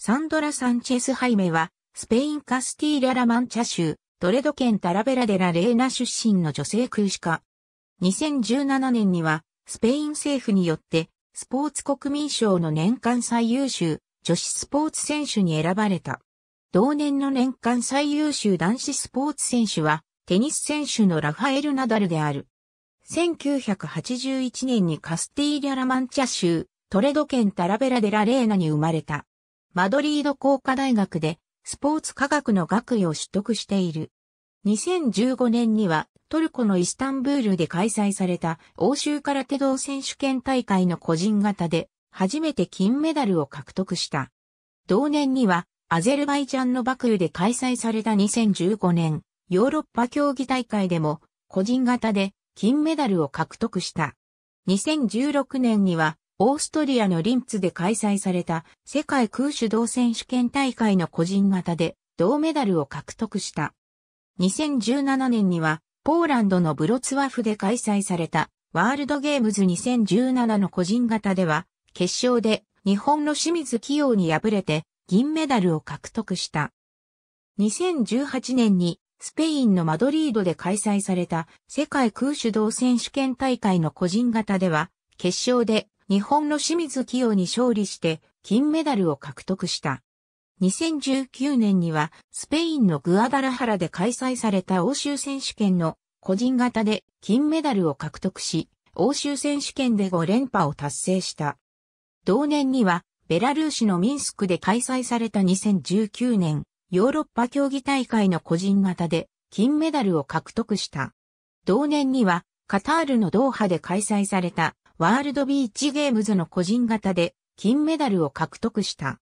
サンドラ・サンチェス・ハイメは、スペイン・カスティーラ・ラ・マンチャ州、トレド県タラベラデラ・レーナ出身の女性空手家。2017年には、スペイン政府によって、スポーツ国民賞の年間最優秀、女子スポーツ選手に選ばれた。同年の年間最優秀男子スポーツ選手は、テニス選手のラファエル・ナダルである。1981年にカスティーリャ・ラ・マンチャ州、トレド県タラベラ・デラ・レーナに生まれた。マドリード工科大学でスポーツ科学の学位を取得している。2015年にはトルコのイスタンブールで開催された欧州空手道選手権大会の個人型で初めて金メダルを獲得した。同年にはアゼルバイジャンのバクーで開催された2015年ヨーロッパ競技大会でも個人型で金メダルを獲得した。2016年にはオーストリアのリンツで開催された世界空手道選手権大会の個人型で銅メダルを獲得した。2017年にはポーランドのブロツワフで開催されたワールドゲームズ2017の個人型では決勝で日本の清水企業に敗れて銀メダルを獲得した。2018年にスペインのマドリードで開催された世界空手道選手権大会の個人型では決勝で日本の清水清に勝利して金メダルを獲得した。2019年にはスペインのグアダラハラで開催された欧州選手権の個人型で金メダルを獲得し、欧州選手権で5連覇を達成した。同年にはベラルーシのミンスクで開催された2019年ヨーロッパ競技大会の個人型で金メダルを獲得した。同年にはカタールのドーハで開催されたワールドビーチゲームズの個人型で金メダルを獲得した。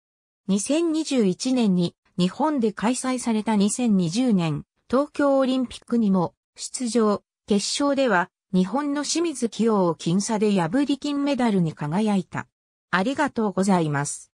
2021年に日本で開催された2020年東京オリンピックにも出場、決勝では日本の清水清を僅差で破り金メダルに輝いた。ありがとうございます。